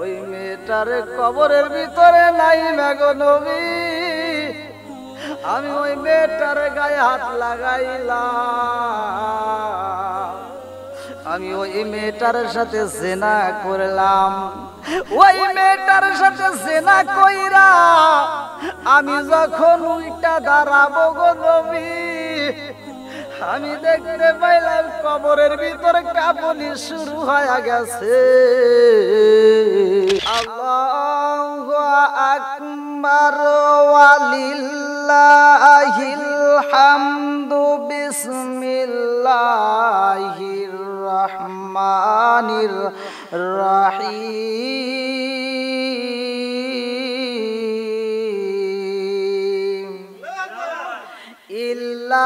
ওই মেয়েটার কবরের ভিতরে নাই গো নবী আমি ওই মেয়েটার গায়ে হাত লাগাইলাম আমি ওই মেয়েটার সাথে সেনা করলাম ওই মেয়েটার সাথে সেনা কইরা আমি যখন উল্টা দাঁড়াবো গো নবী আমি দেখতে পাইলাম কবরের ভিতরে কাপনি শুরু হয়ে গেছে الله أكبر ولله الحمد بسم الله الرحمن الرحيم إلا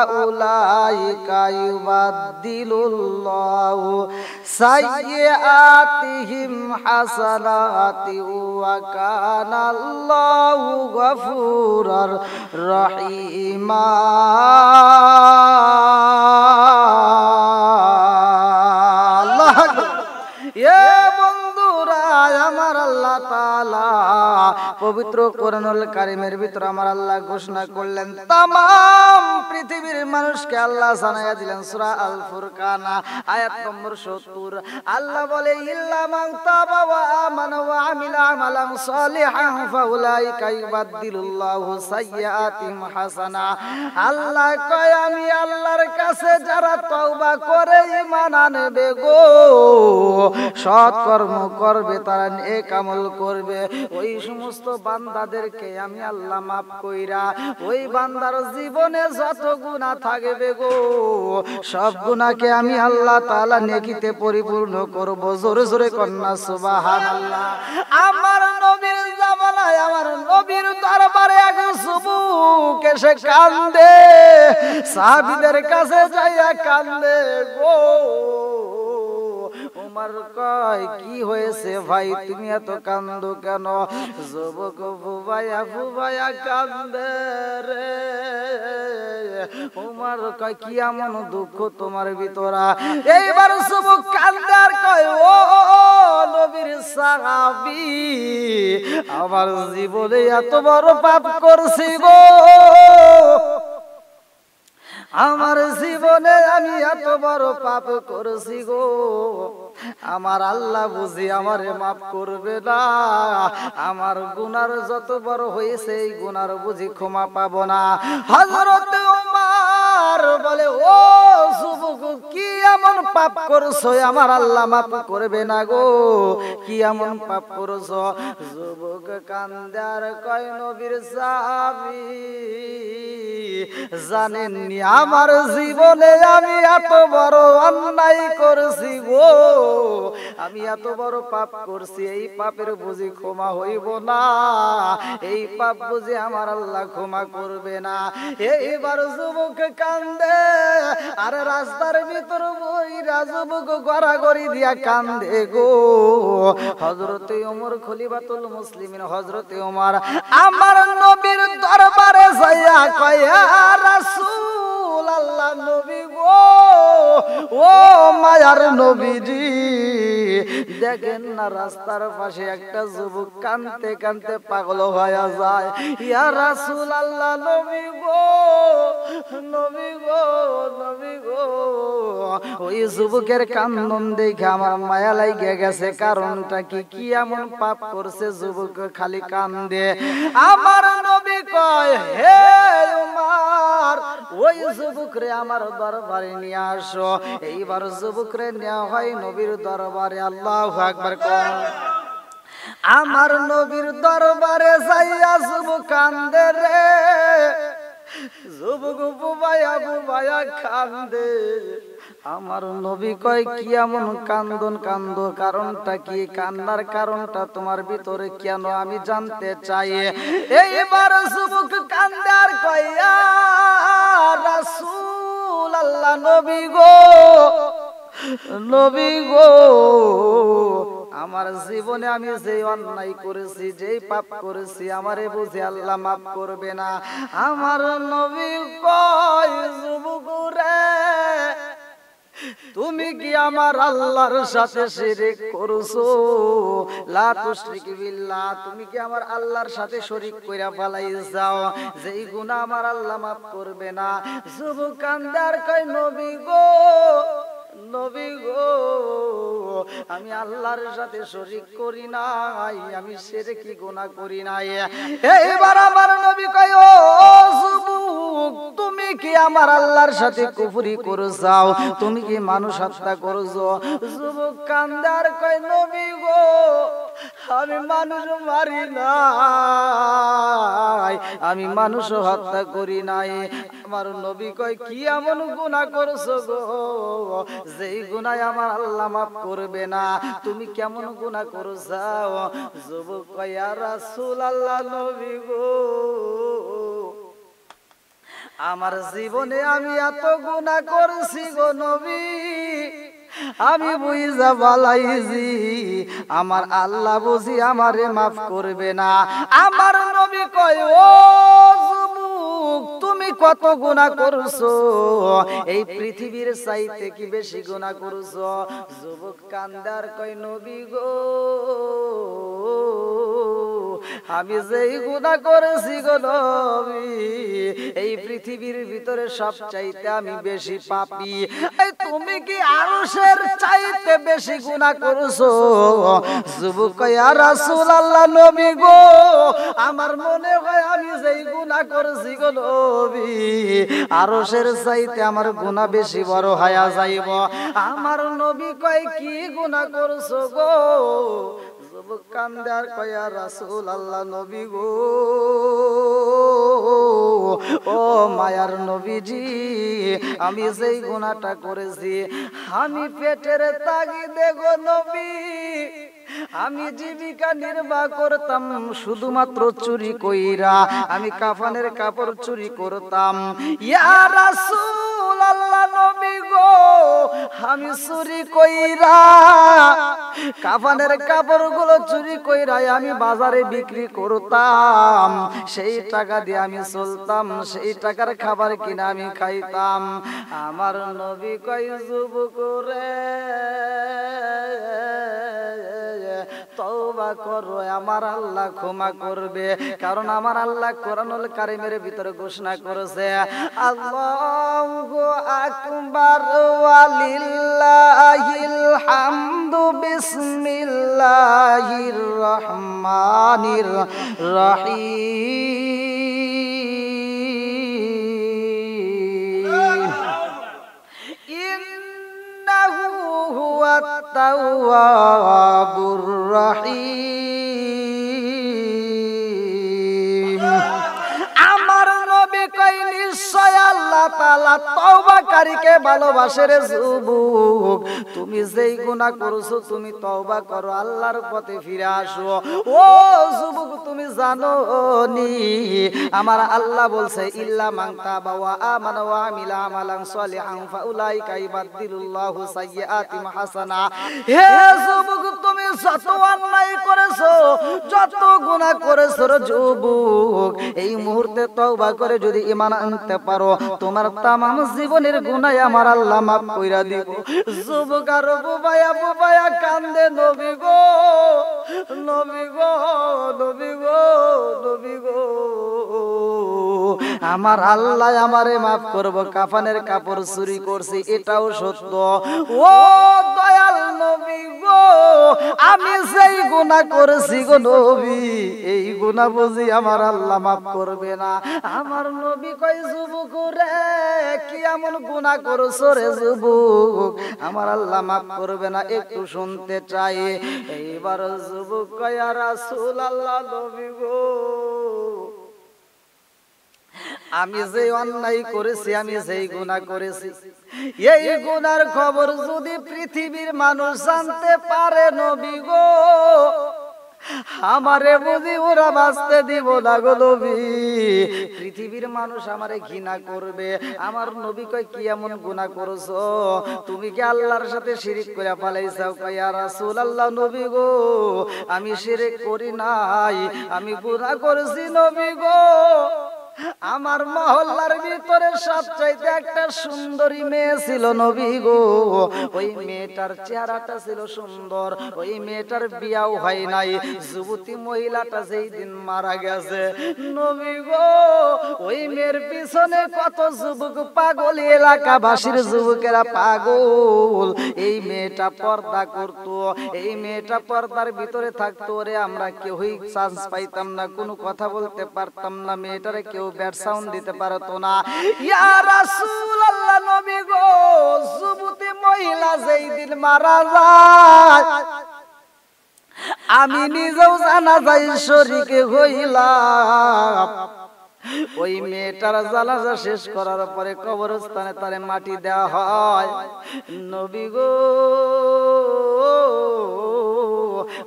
فأولئك يبدل الله سيئاتهم حسنات وكان الله غفورا رحيما পবিত্র কোরআনুল কারিমের ভিতর আমার আল্লাহ ঘোষণা করলেন তাম পৃথিবীর মানুষকে আল্লাহ জানাইয়া দিলেন সূরা আল ফুরকান আয়াত নম্বর 70 আল্লাহ বলে ইল্লা মান তাবা ওয়া আমান ওয়া আমিলা আমালান সলিহান ফাউলাইকা ইবাদদিলুল্লাহু সাইয়্যাতিহিম হাসানা আল্লাহ কয় আমি আল্লাহর কাছে যারা তওবা করে ঈমান আনবে গো সৎ কর্ম করবে তারা নেক আমল করবে ওই সমস্ত বান্দাদেরকে আমি আল্লাহ মাফ কইরা ওই বান্দার জীবনে যত গুণা থাকবে গো সব গুণাকে আমি আল্লাহ তাআলা নেকিতে পরিপূর্ণ করব জোরে জোরে কন্যা সুবহানাল্লাহ আমার নবীর জামানায় আমার নবীর দরবারে এক যুবক এসে কান্দে সাহাবীদের কাছে যাইয়া কান্দে গো উমার কয় কি হয়েছে ভাই তুমি এত কান্দো কেন যুবক ফুবাইয়া ফুবাইয়া কান্দে রে কয় কি এমন দুঃখ তোমার ভিতরা এইবার যুবক আর কয় ও নবীর সাহাবি আমার জীবনে এত বড় পাপ করছি গো আমার জীবনে আমি এত বড় পাপ করছি গো আমার আল্লাহ বুঝি আমারে মাফ করবে না আমার গুনার যত বড় হয়েছে এই গুনার বুঝি ক্ষমা পাবো না হজরত আর বলে ও সুবুকু কি এমন পাপ করছো আমার আল্লাহ মাফ করবে না গো কি এমন পাপ করছো যুবক কান্দার কয় নবীর সাহাবি জানেননি আমার জীবনে আমি এত বড় অন্যায় করছি গো আমি এত বড় পাপ করছি এই পাপের বুঝি ক্ষমা হইব না এই পাপ বুঝি আমার আল্লাহ ক্ষমা করবে না এইবার যুবক কান্দে আর রাস্তার ভিতর বই রাজবুক গড়াগড়ি দিয়া কান্দে গো হজরতে ওমর খলিবাতুল মুসলিম হজরতে ওমর আমার নবীর দরবারে যাইয়া কয়া রাসুল আল্লাহ নবী গো ও মায়ার নবীজি দেখেন না রাস্তার পাশে একটা যুবক কানতে কানতে পাগল হয়ে যায় ইয়া রাসুল আল্লাহ নবী গো নবী গো নবী গো ওই যুবকের কান্দন দেখে আমার মায়া লাগিয়ে গেছে কারণটা কি কি এমন পাপ করছে যুবক খালি কান্দে আমার নবী কয় হে উমার ওই যুবক যুবকরে আমার দরবারে নিয়ে আসো এইবার যুবকরে নেওয়া হয় নবীর দরবারে আল্লাহ একবার আমার নবীর দরবারে যাইয়া যুব কান্দে রে যুবক বুবাইয়া বুবাইয়া কান্দে আমার নবী কয় কি এমন কান্দন কান্দ কারণটা কি কান্নার কারণটা তোমার ভিতরে কেন আমি জানতে চাই এইবার যুবক কান্দার কয়া রাসূল আল্লাহ নবী গো নবী গো আমার জীবনে আমি যে অন্যায় করেছি যেই পাপ করেছি আমারে বুঝে আল্লাহ মাফ করবে না আমার নবী কয় যুবক তুমি কি আমার আল্লাহর সাথে শিরিক করছো লা তুশরিক বিল্লাহ তুমি কি আমার আল্লাহর সাথে শরীক কইরা ফলাইছাও যেই গুনাহ আমার আল্লাহ maaf করবে না যুবকান্দার কই নবী গো নবী গো আমি আল্লাহর সাথে শরীক করি নাই আমি শিরকি গুনাহ করি নাই এইবার আমার নবী কই ও যুব তুমি কি আমার আল্লাহর সাথে কুফরি করে যাও তুমি কি মানুষ হত্যা করছো যুবক কান্দার কয় নবী গো আমি মানুষ মারি নাই আমি মানুষ হত্যা করি নাই আমার নবী কয় কি এমন গুনাহ করছো গো যেই গুনায় আমার আল্লাহ মাফ করবে না তুমি কেমন গুনাহ করছো যুবক কয় আর রাসূল আল্লাহ নবী গো আমার জীবনে আমি এত গুণা করছি গো নবী আমি বুঝা বালাইছি আমার আল্লাহ বুঝি আমারে মাফ করবে না আমার নবী কয় ও তুমি কত গুণা করছো এই পৃথিবীর চাইতে কি বেশি গুণা করছো যুবক কান্দার কয় নবী গো আমি যেই গুণা করেছি গো নবী এই পৃথিবীর ভিতরে সব চাইতে আমি বেশি পাপি এই তুমি কি আরশের চাইতে বেশি গুণা করছো যুবক ইয়া রাসূলুল্লাহ নবী গো আমার মনে হয় আমি যেই গুণা করেছি গো নবী আরশের চাইতে আমার গুণা বেশি বড় হায়া যাইব আমার নবী কয় কি গুণা করছো গো কান্দার কয়া রাসুল আল্লাহ নবী গো ও মায়ার নবীজি আমি যেই গুণাটা করেছি আমি পেটের তাগি দেগো নবী আমি জীবিকা নির্বাহ করতাম শুধুমাত্র চুরি কইরা আমি কাফানের কাপড় চুরি করতাম ইয়া রাসূল রাসুল আল্লাহ নবী গো আমি চুরি কইরা কাফানের কাপড় গুলো চুরি কইরা আমি বাজারে বিক্রি করতাম সেই টাকা দিয়ে আমি চলতাম সেই টাকার খাবার কিনা আমি খাইতাম আমার নবী কই যুব করে তওবা করো আমার আল্লাহ ক্ষমা করবে কারণ আমার আল্লাহ কোরআনুল কারিমের ভিতরে ঘোষণা করেছে আল্লাহু আকবার ওয়ালিল্লাহিল হামদু বিসমিল্লাহির রহমানির রহিম التواب الرحيم আল্লাহ তাআলা তওবাকারীকে ভালোবাসে রে যুবক তুমি যেই গুনাহ করছো তুমি তওবা করো আল্লাহর পথে ফিরে আসো ও যুবক তুমি জানো নি আমার আল্লাহ বলছে ইল্লা হাসানা হে যুবক তুমি যত অন্যায় করেছো যত করেছো যুবক এই মুহূর্তে তওবা করে যদি ইমান আনতে পারো তোমার তামাম জীবনের গুনাই আমার আল্লাহ মাফ কইরা দিব যুবকার বুবায়া বুবায়া কান্দে নবী গো নবী গো নবী গো নবী গো আমার আল্লাহ আমারে মাফ করব কাফানের কাপড় চুরি করছি এটাও সত্য ও দয়াল নবী গো আমি সেই গুণা করেছি গো নবী এই গুণা বুঝি আমার আল্লাহ মাফ করবে না আমার নবী কই যুবক রে কি এমন গুণা করছো রে যুবক আমার আল্লাহ মাফ করবে না একটু শুনতে চাই এইবার যুবক কয়া রাসুল আল্লাহ নবী গো আমি যে অন্যায় করেছি আমি সেই গুণা করেছি এই গুনার খবর যদি পৃথিবীর মানুষ জানতে পারে নবী গো আমারে বুঝি ওরা বাঁচতে দিব না গো পৃথিবীর মানুষ আমারে ঘৃণা করবে আমার নবী কয় কি এমন গুনাহ করছো তুমি কি আল্লাহর সাথে শিরিক করে পালাইছাও কয় ইয়া রাসূলুল্লাহ নবী গো আমি শিরিক করি নাই আমি গুনাহ করেছি নবী গো আমার মহল্লার ভিতরে সবচাইতে একটা সুন্দরী মেয়ে ছিল নবী গো ওই মেয়েটার চেহারাটা ছিল সুন্দর ওই মেয়েটার বিয়াও হয় নাই যুবতী মহিলাটা যেই দিন মারা গেছে নবী গো ওই মেয়ের পিছনে কত যুবক পাগল এলাকাবাসীর যুবকেরা পাগল এই মেয়েটা পর্দা করত এই মেয়েটা পর্দার ভিতরে থাকতো রে আমরা কেউই চান্স পাইতাম না কোনো কথা বলতে পারতাম না মেয়েটারে কেউ ব্যাড সাউন্ড দিতে পারতো না আল্লাহ নবী গো মহিলা যেই দিন মারা যায় আমি নিজেও জানা যাই শরীকে হইলাম ওই মেয়েটার জানাজা শেষ করার পরে কবরস্থানে তারে মাটি দেওয়া হয় নবী গো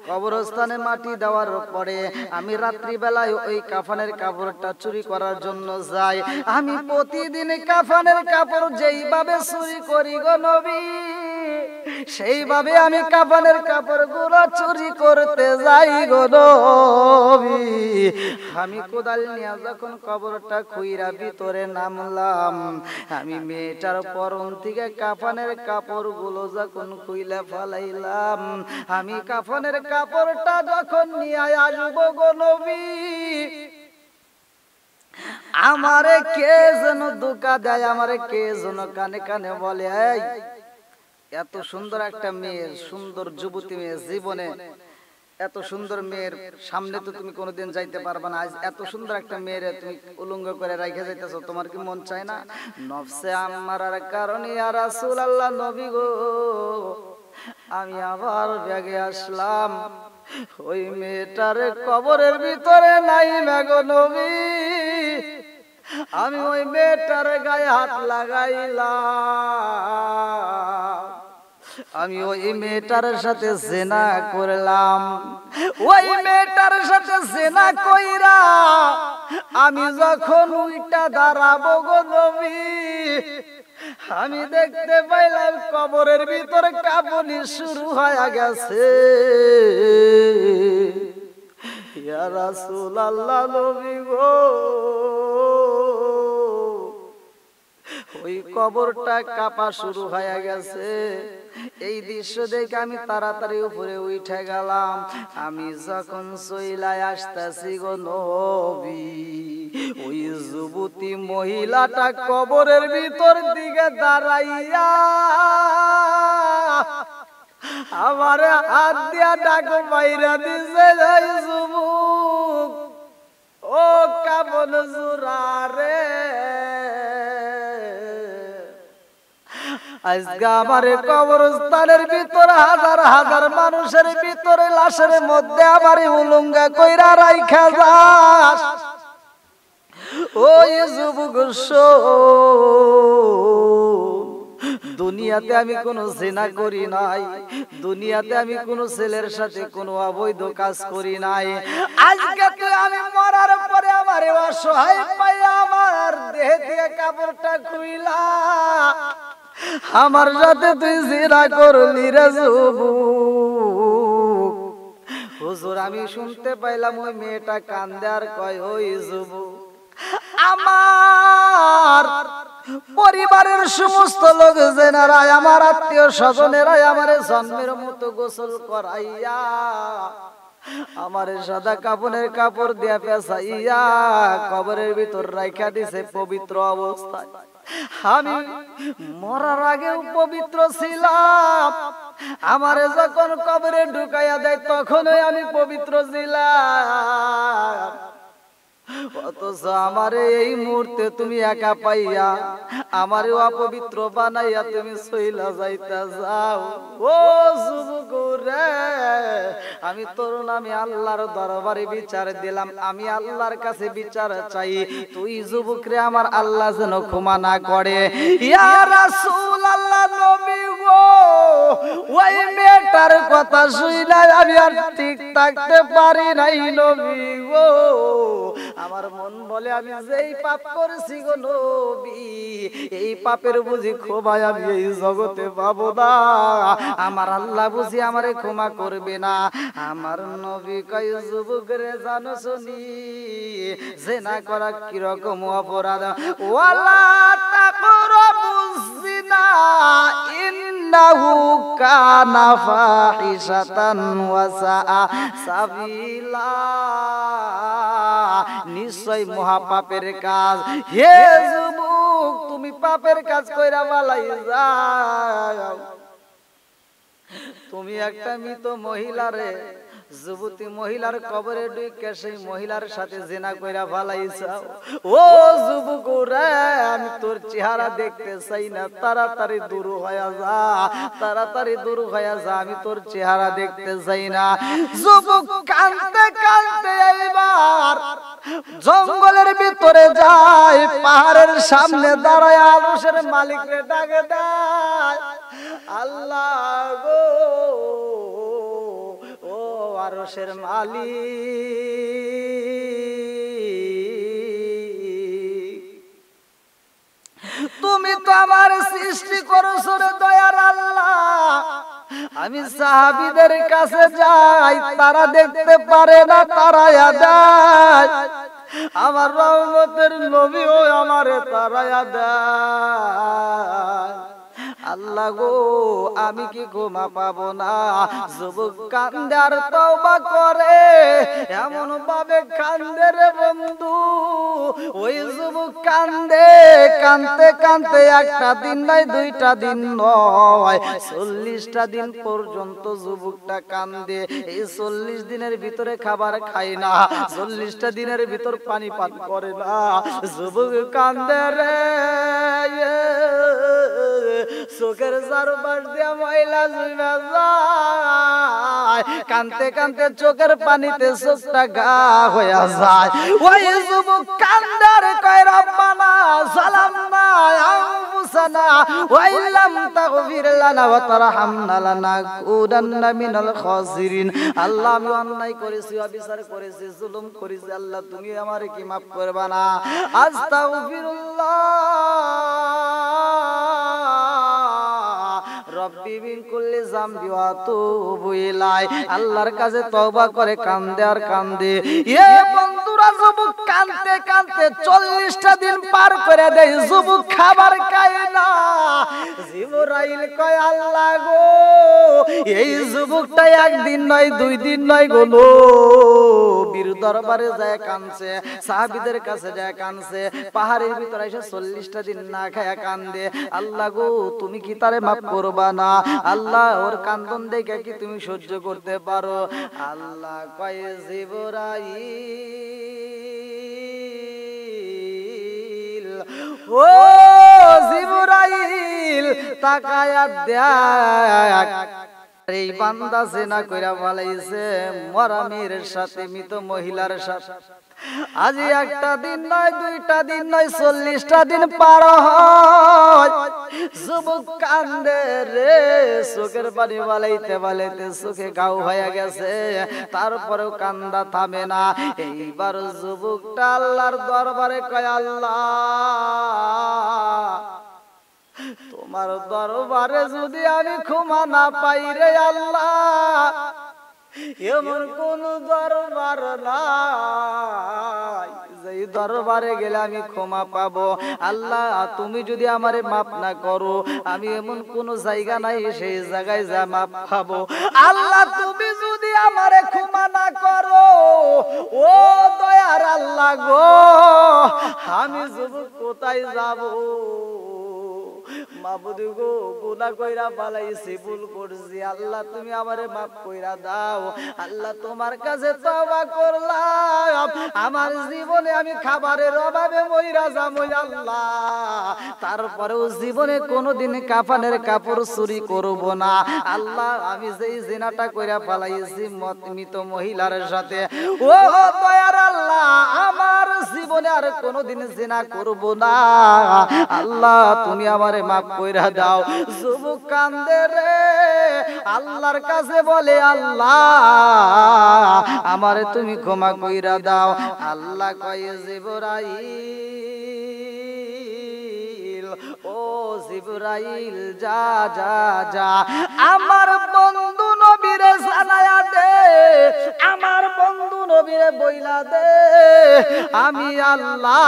কবরস্থানে মাটি দেওয়ার পরে আমি রাত্রিবেলায় ওই কাফানের কাপড়টা চুরি করার জন্য যাই আমি প্রতিদিন কাফানের কাপড় যেইভাবে চুরি করি গো নবী সেইভাবে আমি কাফানের কাপড় গুলো চুরি করতে যাই গো আমি কোদাল নিয়ে যখন কবরটা খুইরা ভিতরে নামলাম আমি মেয়েটার পরম থেকে কাফানের কাপড় গুলো যখন খুইলে ফলাইলাম আমি কাফন জীবনের কাপড়টা যখন নিয়ে আসব গো নবী আমারে কে যেন দুকা দেয় আমারে কে যেন কানে কানে বলে এত সুন্দর একটা মেয়ের সুন্দর যুবতী মেয়ে জীবনে এত সুন্দর মেয়ের সামনে তো তুমি কোনোদিন যাইতে পারবে না আজ এত সুন্দর একটা মেয়ের তুমি উলঙ্গ করে রেখে যাইতেছো তোমার কি মন চায় না নফসে আমার কারণে আর রাসূল আল্লাহ নবী গো আমি আবার ব্যাগে আসলাম ওই মেয়েটার কবরের ভিতরে নাই ম্যাগো নবী আমি ওই মেয়েটার গায়ে হাত লাগাইলাম আমি ওই মেয়েটার সাথে সেনা করলাম ওই মেয়েটার সাথে সেনা কইরা আমি যখন উল্টা দাঁড়াবো গো নবী আমি দেখতে পাইলাম কবরের ভিতরে কাবলি শুরু হয়ে গেছে ওই কবরটা কাপা শুরু হয়ে গেছে এই দৃশ্য দেখে আমি তাড়াতাড়ি উপরে উঠে গেলাম আমি যখন সইলায় আসতেছি গো নবী ওই যুবতী মহিলাটা কবরের ভিতর দিকে দাঁড়াইয়া আমার হাত দিয়া ডাকো বাইরা দিছে যুবক ও কাবন জুরা রে আজকে আমার কবরস্থানের ভিতরে হাজার হাজার মানুষের ভিতরে লাশের মধ্যে আমার উলুঙ্গা কইরা রাইখা যাস ওই যুবক দুনিয়াতে আমি কোনো জেনা করি নাই দুনিয়াতে আমি কোনো ছেলের সাথে কোনো অবৈধ কাজ করি নাই আজকে তুই আমি মরার পরে আমার অসহায় পাই আমার দেহে দিয়ে কাপড়টা খুইলা আমার সাথে তুই জিরা করলি রে হুজুর আমি শুনতে পাইলাম ওই মেয়েটা কান্দে আর কয় ওই যুবু আমার পরিবারের সমস্ত লোক জেনারাই আমার আত্মীয় স্বজনেরাই আমার জন্মের মতো গোসল করাইয়া আমার সাদা কাপড়ের কাপড় দিয়া পেঁচাইয়া কবরের ভিতর রাইখা দিছে পবিত্র অবস্থায় আমি মরার আগেও পবিত্র ছিলাম আমারে যখন কবরে ঢুকাইয়া দেয় তখনই আমি পবিত্র ছিলাম অথচ আমার এই মুহূর্তে তুমি একা পাইয়া আমার অপবিত্র বানাইয়া তুমি সইলা যাইতা যাও ও রে আমি তোর নামে আল্লাহর দরবারে বিচার দিলাম আমি আল্লাহর কাছে বিচার চাই তুই যুবক রে আমার আল্লাহ যেন ক্ষমা না করে ইয়া রাসূল আল্লাহ নবী গো ওই মেয়েটার কথা শুইলা আমি আর ঠিক থাকতে পারি নাই নবী গো আমার মন বলে আমি যেই পাপ করেছি গো নবী এই পাপের বুঝি ক্ষোভাই আমি এই জগতে পাবো না আমার আল্লাহ বুঝি আমারে ক্ষমা করবে না আমার নবী কয় যুবকরে জানো শুনি যে না করা কিরকম অপরাধ ওয়ালা তাকরা বুঝি না ইন্নাহু কানা ফাহিশাতান নিশ্চয় মহাপাপের কাজ হে যুবক তুমি পাপের কাজ কইরা বালাই যাও তুমি একটা মৃত মহিলারে যুবতী মহিলার কবরে ডুইকে সেই মহিলার সাথে জেনা কইরা ভালাইছাও ও যুবক রে আমি তোর চেহারা দেখতে চাই না তাড়াতাড়ি দূর হয়ে যা তাড়াতাড়ি দূর হয়ে যা আমি তোর চেহারা দেখতে চাই না যুবক কাঁদতে কাঁদতে এইবার জঙ্গলের ভিতরে যায় পাহাড়ের সামনে দাঁড়ায় আরশের মালিকরে ডাকে দেয় আল্লাহ গো আরশের মালি তুমি তো আমার সৃষ্টি করছো সরে দয়ার আল্লাহ আমি সাহাবিদের কাছে যাই তারা দেখতে পারে না তারা আদায় আমার রহমতের ও আমারে তারা আদায় আল্লাহ গো আমি কি গোমা পাবো না যুবক কান্দার তওবা করে এমন ভাবে কান্দে রে বন্ধু ওই যুবক কান্দে কানতে কানতে একটা দিন নাই দুইটা দিন নয় চল্লিশটা দিন পর্যন্ত যুবকটা কান্দে এই চল্লিশ দিনের ভিতরে খাবার খাই না চল্লিশটা দিনের ভিতর পানি পান করে না যুবক কান্দে রে চোখের চারপাশ দিয়া ময়লা জুইনা যায় কানতে কানতে চোখের পানিতে চোখটা গা হইয়া যায় ওই যুবক কান্দার কয় রব্বানা সালাম না তাগফির লানা ওয়া তারহামনা মিনাল খাসিরিন আল্লাহ আমি অন্যায় করেছি অবিচার করেছি জুলুম করেছি আল্লাহ তুমি আমারে কি maaf করবা না আস্তাগফিরুল্লাহ আল্লাহর কাছে তবা করে কান্দে আর কান্দে এ বন্ধুরা যুবক কান্দতে কান্দে চল্লিশটা দিন পার করে দেয় যুবক খাবার খায় না কয় আল্লাহ গো এই যুবকটা একদিন নয় দুই দিন নয় গোলো নবীর দরবারে যায় কানছে সাহাবিদের কাছে যায় কানছে পাহাড়ের ভিতরে এসে চল্লিশটা দিন না খায়া কান্দে আল্লাহ গো তুমি কি তারে মাফ করবা না আল্লাহ ওর কান্দন দেখে কি তুমি সহ্য করতে পারো আল্লাহ কয়ে জীবরাই ও জিবরাইল তাকায়া দেখ এই বান্দা জেনা কইরা বলাইছে মরামির সাথে মৃত মহিলার সাথে আজ একটা দিন নয় দুইটা দিন নয় চল্লিশটা দিন পার যুবক কান্দে রে সুখের পানি বালাইতে বালাইতে সুখে গাও হয়ে গেছে তারপরেও কান্দা থামে না এইবার যুবকটা আল্লাহর দরবারে কয় আল্লাহ তোমার দরবারে যদি আমি ক্ষমা না পাই রে আল্লাহ এমন কোন দরবার নাই যেই দরবারে গেলে আমি ক্ষমা পাব আল্লাহ তুমি যদি আমারে মাপ না করো আমি এমন কোন জায়গা নাই সেই জায়গায় যা মাপ পাবো আল্লাহ তুমি যদি আমারে ক্ষমা না করো ও দয়ার আল্লাহ গো আমি যুবক কোথায় যাবো মাবুদু গো কইরা পালাইছি ভুল করছি আল্লাহ তুমি আমারে মাফ কইরা দাও আল্লাহ তোমার কাছে তওবা করলাম আমার জীবনে আমি খাবারের অভাবে মইরা যামু আল্লাহ তারপরেও জীবনে কোনোদিন কাফানের কাপড় চুরি করব না আল্লাহ আমি যেই জিনাটা কইরা পালাইছি মতমিত মহিলার সাথে ও দয়ার আল্লাহ জীবনে আর কোনোদিন জেনা করব না আল্লাহ তুমি আমারে মাফ কইরা দাও যুবক কান্দে রে আল্লাহর কাছে বলে আল্লাহ আমারে তুমি ক্ষমা কইরা দাও আল্লাহ কয়ে জিবরাই ও জিবরাইল যা যা যা আমার বন্ধু নবীরে সালায়া আমার বন্ধু নবীরে বইলা দে আমি আল্লাহ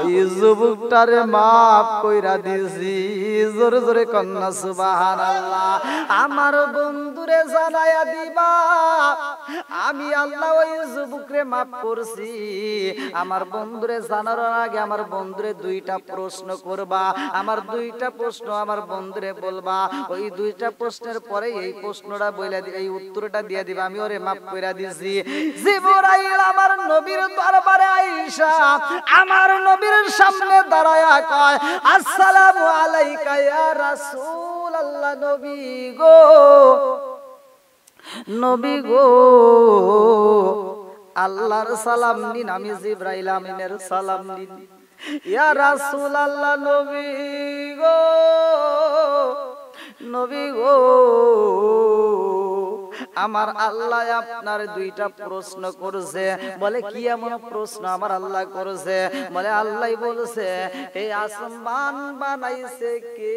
ওই যুবকটারে মাফ কইরা দিছি জোরে জোরে কন্যা সুবাহান আল্লাহ আমার বন্ধুরে জানায়া দিবা আমি আল্লাহ ওই যুবকরে মাফ করছি আমার বন্ধুরে জানার আগে আমার বন্ধুরে দুইটা প্রশ্ন করবা আমার দুইটা প্রশ্ন আমার বন্ধুরে বলবা ওই দুইটা প্রশ্নের পরে এই প্রশ্নটা বইলা দিবে এই উত্তরটা দিয়ে দিবা আমি ওরে মাফ কইরা দিছি জিবরাইল আমার নবীর দরবারে আয়েশা আমার নবীর সামনে দাঁড়ায়া কয় আসসালামু আলাইকা ইয়া রাসূলুল্লাহ নবী গো নবী গো আল্লাহর সালাম নিন আমি জিবরাইল আমিনের সালাম নিন ইয়া রাসূল আল্লাহ নবী গো নবী গো আমার আল্লাহ আপনার দুইটা প্রশ্ন করছে বলে কি এমন প্রশ্ন আমার আল্লাহ করছে বলে আল্লাহ বলছে এই আসমান বানাইছে কে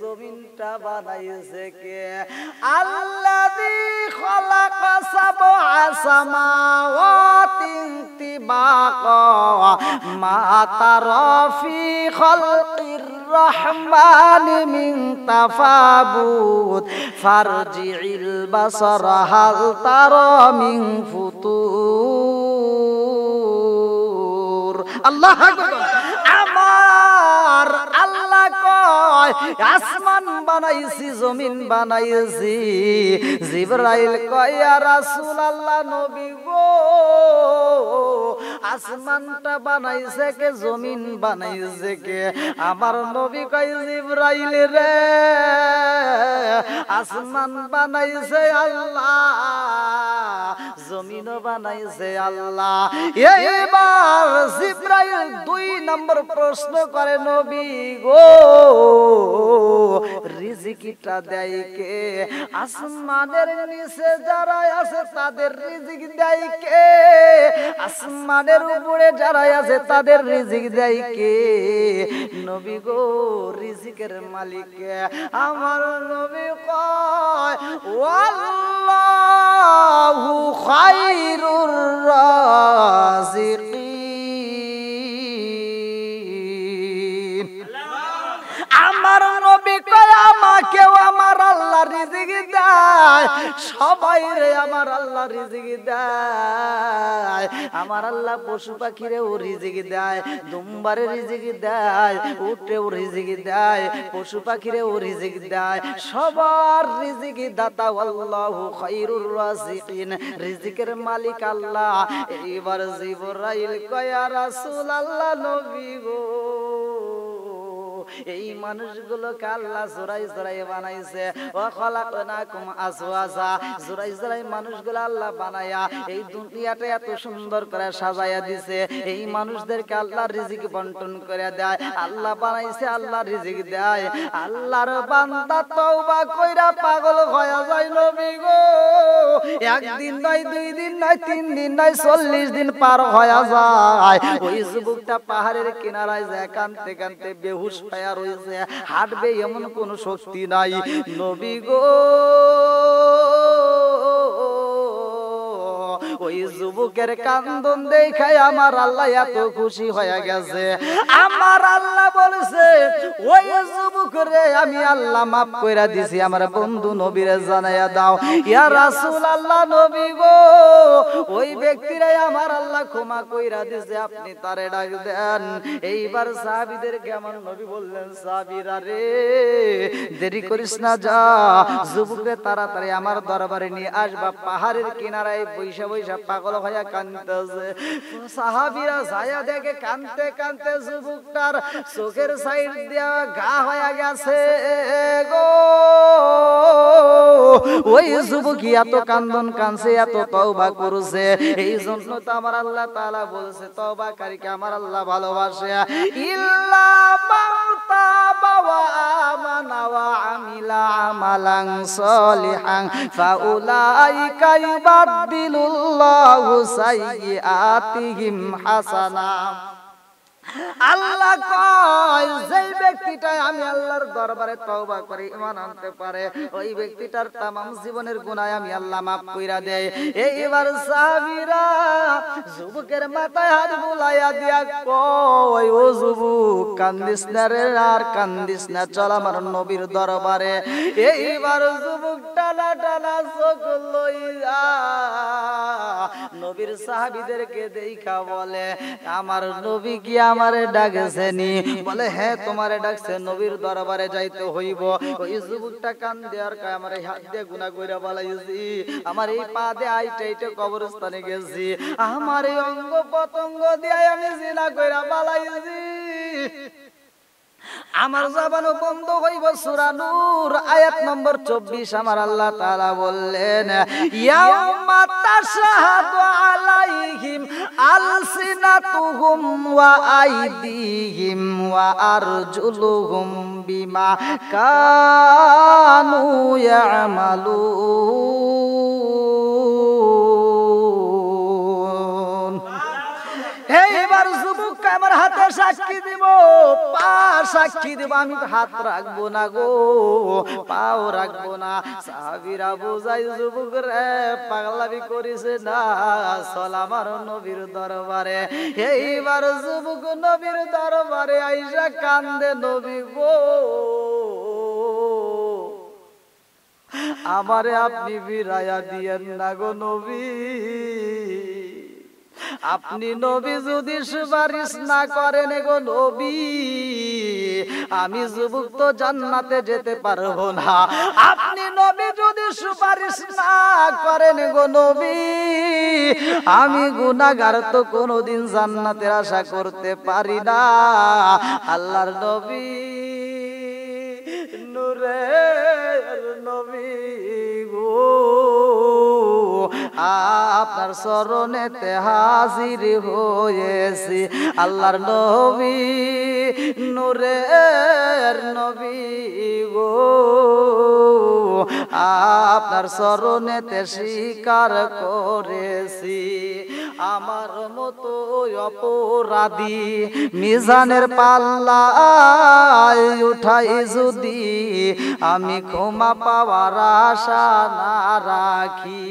জমিনটা বানাইছে কে আল্লাহ খলাকা সাবআ সামাওয়াতিন তিবাকা মা তারা ফি রহমান মিন তাফাবুত فارجع البصر هل ترى من فطور الله أكبر আসমান বানাইছি জমিন বানাইছি জিব্রাইল কয়া রাসুল আল্লাহ নবী গো আসমানটা বানাইছে কে জমিন বানাইছে কে আমার নবী কয় জিব্রাইল রে আসমান বানাইছে আল্লাহ জমিন বানাইছে আল্লাহ এইবার জিব্রাইল দুই নম্বর প্রশ্ন করে নবী গো রিজিকিটা দেয় কে আসমানের নিচে যারা আছে তাদের রিজিক দেয় কে আসমানের উপরে যারা আছে তাদের রিজিক দেয় কে নবী গো রিজিকের মালিক আমার নবী কয় আল্লাহু খায়রুর রাজিক করে আমাকেও আমার আল্লাহ রিজিক দেয় সবাই রে আমার আল্লাহ রিজিক দেয় আমার আল্লাহ পশু পাখিরেও রিজিক দেয় দুম্বারে রিজিক দেয় উটেও রিজিক দেয় পশু পাখিরেও রিজিক দেয় সবার রিজিক দাতা আল্লাহ খাইরুর রাজিকিন রিজিকের মালিক আল্লাহ এইবার জিবরাইল কয় রাসূল আল্লাহ নবী গো এই মানুষগুলো আল্লাহ জোরাই জোরাই বানাইছে ও খলাকনাকুম আজওয়াজা জোরাই জোরাই মানুষগুলো আল্লাহ বানায়া এই দুনিয়াটা এত সুন্দর করে সাজায়া দিছে এই মানুষদেরকে আল্লাহ রিজিক বন্টন করে দেয় আল্লাহ বানাইছে আল্লাহ রিজিক দেয় আল্লাহর বান্দা তওবা কইরা পাগল হয়ে যায় নবী গো একদিন নয় দুই দিন নয় তিন দিন নয় চল্লিশ দিন পার হয়ে যায় ওই যুবকটা পাহাড়ের কিনারায় যায় কানতে কানতে বেহুশ শুকায়া হয়েছে হাঁটবে এমন কোন শক্তি নাই নবী গো ওই যুবকের কান্দন দেখায় আমার আল্লাহ এত খুশি হয়ে গেছে আমার আল্লাহ বলছে ওই যুবকরে আমি আল্লাহ মাফ কইরা দিছি আমার বন্ধু নবীরে জানাইয়া দাও ইয়া রাসূল আল্লাহ নবী গো ওই ব্যক্তিরাই আমার আল্লাহ ক্ষমা কইরা দিছে আপনি তারে ডাক দেন এইবার সাহাবীদের আমার নবী বললেন সাহাবীরা রে দেরি করিস না যা যুবকরে তাড়াতাড়ি আমার দরবারে নিয়ে আসবা পাহাড়ের কিনারায় বৈশা বৈশা সব পাগল হইয়া যায়া দেখে কানতে কানতে যুবকটার চোখের সাইড দিয়া গা হইয়া গেছে গো ওই যুবকি এত কান্দন কানছে এত তওবা করছে এই জন্য তো আমার আল্লাহ তাআলা বলছে আমার আল্লাহ ভালোবাসে ইল্লা মাউতা বাবা আমানা ওয়া আমিলা আমালান সলিহান ফাউলাইকা ইউবাদদিলুল্লাহ الله سيئاتهم حسنا আল্লাহ কয় যেই ব্যক্তিটা আমি আল্লাহর দরবারে তওবা করে ঈমান আনতে পারে ওই ব্যক্তিটার तमाम জীবনের গুনাহ আমি আল্লাহ maaf কইরা দেই এইবার সাহাবীরা যুবকের মাথায় হাত বুলাইয়া দিয়া কয় ও যুবক কান্দিস না রে আর কান্দিস না চল আমার নবীর দরবারে এইবার যুবক টালা টালা চোখ লইয়া নবীর সাহাবীদেরকে দেইখা বলে আমার নবী গিয়া আমারে ডাকছেনি বলে হ্যাঁ তোমারে ডাকছে নবীর দরবারে যাইতে হইব ওই যুবকটা কান দেওয়ার কয় আমারে হাত দিয়ে গুনা কইরা বলাইছি আমার এই পা দে আইটা আইটা কবরস্থানে গেছি আমার অঙ্গ পতঙ্গ দিয়ে আমি জিনা কইরা বলাইছি আমার জবানও বন্ধ হইব সূরা নূর আয়াত নম্বর 24 আমার আল্লাহ তাআলা বললেন ইয়াউমা তাশহাদু আলাইহিম আলসিনাতুহুম ওয়া আইদিহিম ওয়া আরজুলুহুম বিমা কানু ইয়ামালুন আপনার হাতে সাক্ষী দিব পা সাক্ষী দিব আমি হাত রাখবো না গো পাও রাখবো না সাহাবিরা বোঝাই যুবক রে পাগলামি করিছে না চল আমার নবীর দরবারে এইবার যুবক নবীর দরবারে আইসা কান্দে নবী গো আমারে আপনি বিরায়া দিয়েন না গো নবী আপনি নবী যদি সুপারিশ না করেন গো নবী আমি যুবক তো জান্নাতে যেতে পারবো না আপনি নবী যদি সুপারিশ না করেন গো নবী আমি গুনাহগার তো কোনোদিন জান্নাতের আশা করতে পারি না আল্লাহর নবী নূরের নবী আপনার চরণেতে হাজির হয়েছি আল্লাহর নবী নূরের নবী গো আপনার চরণেতে স্বীকার করেছি আমার মতো অপরাধী মিজানের পাল্লায় উঠাই যদি আমি ক্ষমা পাওয়ার আশা না রাখি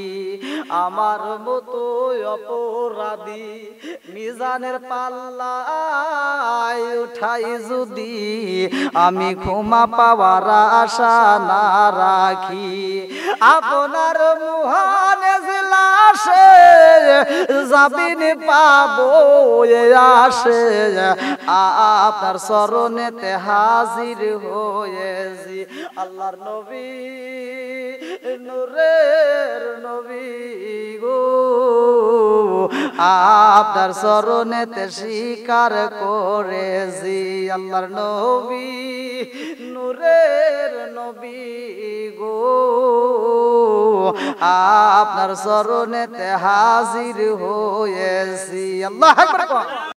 আমার মতো অপরাধী মিজানের পাল্লায় উঠাই যদি আমি ক্ষমা পাওয়ার আশা না রাখি আপনার মুহানে লাশে জামিন পাবো আসে আপনার স্মরণেতে হাজির হয়েছি আল্লাহর নবী নূরের নবী গো আপনার স্মরণেতে স্বীকার করেছি আল্লাহর নবী নূরের নবী গো আপনার চরণেতে হাজির হয়েছি আল্লাহ